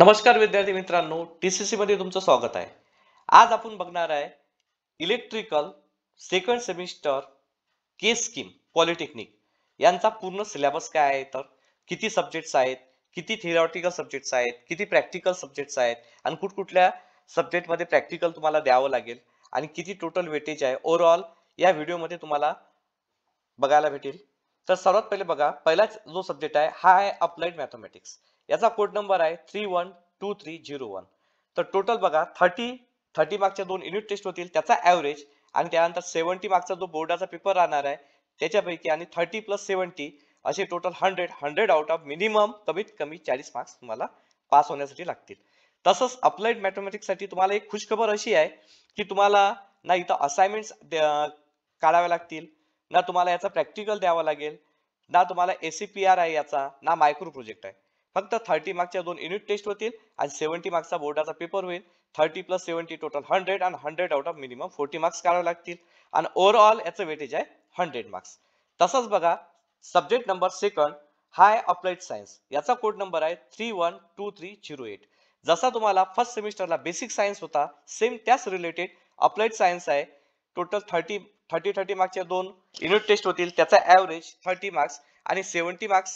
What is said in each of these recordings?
नमस्कार विद्यार्थी मित्रांनो टी सी सी मध्ये तुमचं स्वागत आहे आज आपण बघणार आहे electrical second semester K scheme polytechnic यांचा पूर्ण सिलेबस काय आहे तर किती सब्जेक्ट्स आहेत किती थिरॉटिकल सब्जेक्ट्स आहेत किती प्रॅक्टिकल सब्जेक्ट्स आहेत आणि कुठ कुठल्या सब्जेक्टमध्ये प्रॅक्टिकल तुम्हाला द्यावं लागेल आणि किती टोटल वेटेज आहे ओव्हरऑल या व्हिडिओमध्ये तुम्हाला बघायला भेटेल तर सर्वात पहिले बघा पहिलाच जो सब्जेक्ट आहे हा आहे अप्लाइड मॅथमॅटिक्स याचा कोड नंबर आहे three one two three zero one तर टोटल बघा थर्टी थर्टी मार्क्सच्या दोन युनिट टेस्ट होतील त्याचा ॲव्हरेज आणि त्यानंतर सेवन्टी मार्कचा जो बोर्डाचा पेपर राहणार आहे त्याच्यापैकी आणि थर्टी प्लस सेवन्टी असे total hundred hundred out of minimum कमीत कमी चाळीस मार्क्स तुम्हाला पास होण्यासाठी लागतील तसंच अप्लाइड मॅथमॅटिक्ससाठी तुम्हाला एक खुशखबर अशी आहे की तुम्हाला ना इथं असाइनमेंट्स काढाव्या लागतील ना तुम्हाला याचा प्रॅक्टिकल द्यावा लागेल ना तुम्हाला एसीपीआर आहे याचा ना मायक्रो प्रोजेक्ट आहे फक्त थर्टी मार्क्सच्या दोन युनिट टेस्ट होतील आणि सेव्हन्टी मार्क्सचा बोर्डाचा पेपर होईल thirty plus seventy total hundred आणि hundred out of minimum forty marks काढावे लागतील आणि ओव्हरऑल याचं वेटेज आहे हंड्रेड मार्क्स तसंच बघा सब्जेक्ट नंबर सेकंड हाय अप्लाइड सायन्स याचा कोड नंबर आहे three one two three zero eight जसा तुम्हाला फर्स्ट सेमिस्टरला बेसिक सायन्स होता सेम त्याच रिलेटेड अप्लाइड सायन्स आहे टोटल थर्टी थर्टी थर्टी मार्क्सच्या दोन युनिट टेस्ट होतील त्याचा ॲव्हरेज थर्टी मार्क्स आणि सेवन्टी मार्क्स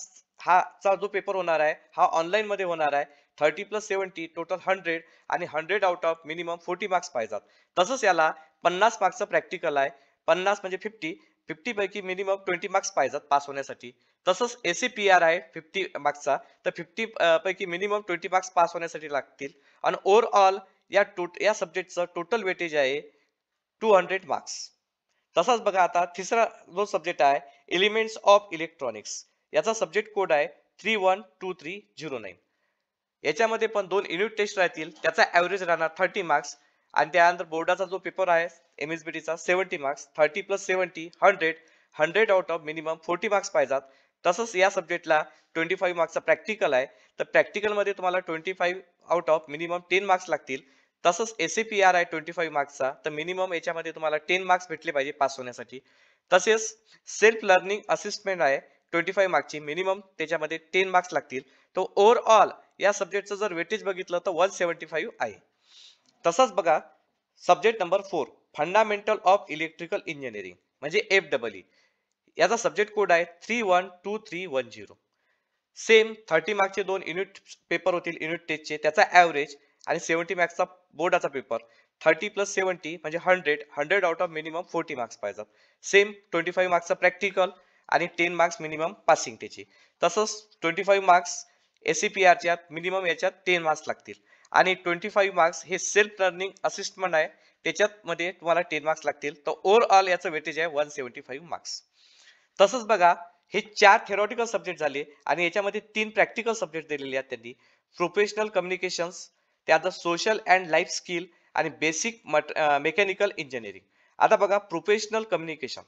हा चा जो पेपर होणार आहे हा ऑनलाईनमध्ये होणार आहे thirty plus seventy total hundred आणि hundred out of minimum forty marks पाहिजेत तसंच याला पन्नास मार्क्सचं प्रॅक्टिकल आहे पन्नास म्हणजे फिफ्टी फिफ्टीपैकी मिनिमम ट्वेंटी मार्क्स पाहिजेत पास होण्यासाठी तसंच ए सी पी आर आहे फिफ्टी मार्क्सचा तर फिफ्टी पैकी मिनिमम ट्वेंटी मार्क्स पास होण्यासाठी लागतील आणि ओव्हरऑल या टोट या सब्जेक्टचं टोटल वेटेज आहे टू हंड्रेड मार्क्स तसाच बघा आता तिसरा जो सब्जेक्ट आहे एलिमेंट्स ऑफ इलेक्ट्रॉनिक्स याचा सब्जेक्ट कोड आहे three one two three zero nine याच्यामध्ये पण दोन युनिट टेस्ट राहतील त्याचा ॲव्हरेज राहणार थर्टी मार्क्स आणि त्यानंतर बोर्डाचा जो पेपर आहे एम एस बी टीचा seventy marks thirty plus seventy hundred hundred out of minimum forty marks पाहिजेत तसंच या सब्जेक्टला ट्वेंटी फाईव्ह मार्क्सचा प्रॅक्टिकल आहे तर प्रॅक्टिकलमध्ये तुम्हाला twenty five out of minimum ten marks लागतील तसंच एसी पी आर आहे ट्वेंटी फाईव्ह मार्क्सचा तर मिनिमम याच्यामध्ये तुम्हाला टेन मार्क्स भेटले पाहिजे पास होण्यासाठी तसेच सेल्फ लर्निंग असिस्टमेंट आहे ट्वेंटी फाईव्ह मार्क्सची मिनिमम त्याच्यामध्ये टेन मार्क्स लागतील तर ओव्हरऑल या सब्जेक्टचं जर वेटेज बघितलं तर वन सेवन्टी फाईव्ह आहे तसंच बघा subject number four fundamental of electrical engineering म्हणजे एफ डबल ई याचा सब्जेक्ट कोड आहे three one two three one zero same thirty मार्क्सचे दोन युनिट पेपर होतील युनिट टेस्टचे त्याचा ॲव्हरेज आणि सेव्हन्टी मार्क्सचा बोर्डाचा पेपर थर्टी प्लस सेव्हन्टी म्हणजे hundred hundred out of minimum forty marks पाहिजे सेम ट्वेंटी फाईव्ह मार्क्सचा प्रॅक्टिकल आणि टेन मार्क्स मिनिमम पासिंग त्याची तसंच twenty five marks S C P आरच्या मिनिमम याच्यात टेन मार्क्स लागतील आणि ट्वेंटी फाईव्ह मार्क्स हे सेल्फ लर्निंग असिस्टमेंट आहे त्याच्यात मध्ये तुम्हाला टेन मार्क्स लागतील तर ओव्हरऑल याचं वेटेज आहे वन सेव्हन्टी फाईव्ह मार्क्स तसंच बघा हे चार थेरॉटिकल सब्जेक्ट झाले आणि याच्यामध्ये तीन प्रॅक्टिकल सब्जेक्ट दिलेले आहेत त्यांनी प्रोफेशनल कम्युनिकेशन्स ते आता सोशल अँड लाईफ स्किल आणि बेसिक मेकॅनिकल इंजिनिअरिंग आता बघा प्रोफेशनल कम्युनिकेशन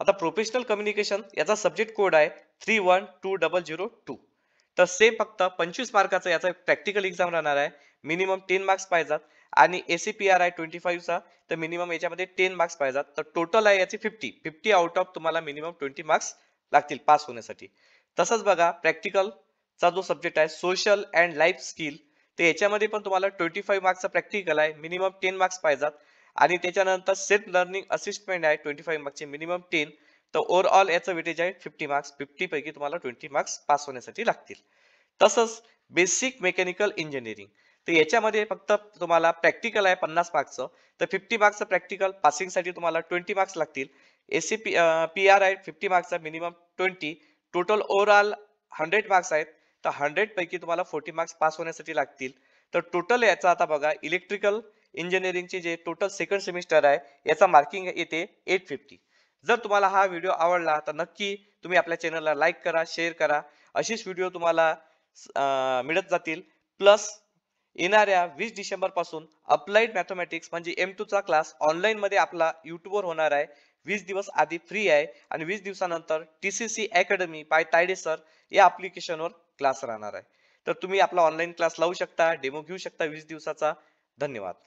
आता प्रोफेशनल कम्युनिकेशन याचा सब्जेक्ट कोड आहे three one two double zero two तर सेम फक्त पंचवीस मार्काचा याचा प्रॅक्टिकल एक्झाम राहणार आहे मिनिमम टेन मार्क्स पाहिजेत आणि ए सी पी आर आहे ट्वेंटी फाईव्हचा तर मिनिमम याच्यामध्ये टेन मार्क्स पाहिजेत तर टोटल आहे याची फिफ्टी फिफ्टी आउट ऑफ तुम्हाला मिनिमम ट्वेंटी मार्क्स लागतील पास होण्यासाठी तसंच बघा प्रॅक्टिकल चा जो सब्जेक्ट आहे सोशल अँड लाईफ स्किल तर याच्यामध्ये पण तुम्हाला ट्वेंटी फाईव्ह मार्क्सचा प्रॅक्टिकल आहे मिनिमम टेन मार्क्स पाहिजेत आणि त्याच्यानंतर सेल्फ लर्निंग असिस्टमेंट आहे ट्वेंटी फाईव्ह मार्क्सचे मिनिमम टेन तर ओव्हरऑल याचं वेटेज आहे फिफ्टी मार्क्स फिफ्टीपैकी पैकी तुम्हाला ट्वेंटी मार्क्स पास होण्यासाठी लागतील तसंच बेसिक मेकॅनिकल इंजिनिअरिंग तर याच्यामध्ये फक्त तुम्हाला प्रॅक्टिकल आहे पन्नास मार्क्सचं तर फिफ्टी मार्क्सचं प्रॅक्टिकल पासिंगसाठी तुम्हाला ट्वेंटी मार्क्स लागतील सी पी पी आर आहे फिफ्टी मार्क्सचा minimum twenty total overall hundred marks आहेत तर हंड्रेड पैकी तुम्हाला फोर्टी मार्क्स पास होण्यासाठी लागतील तर टोटल याचा आता बघा इलेक्ट्रिकल इंजिनिअरिंगचे जे टोटल सेकंड सेमिस्टर आहे याचा मार्किंग येते एट फिफ्टी जर तुम्हाला हा व्हिडिओ आवडला तर नक्की तुम्ही आपल्या चॅनलला लाईक करा शेअर करा अशीच व्हिडिओ तुम्हाला मिळत जातील प्लस येणाऱ्या वीस डिसेंबर पासून अप्लाइड मॅथमॅटिक्स म्हणजे एम टू चा क्लास ऑनलाईन मध्ये आपला युट्यूबवर होणार आहे वीस दिवस आधी फ्री आहे आणि वीस दिवसानंतर T C C academy by Tayde sir या अप्लिकेशनवर क्लास राहणार आहे तर तुम्ही आपला ऑनलाईन क्लास लावू शकता डेमो घेऊ शकता वीस दिवसाचा धन्यवाद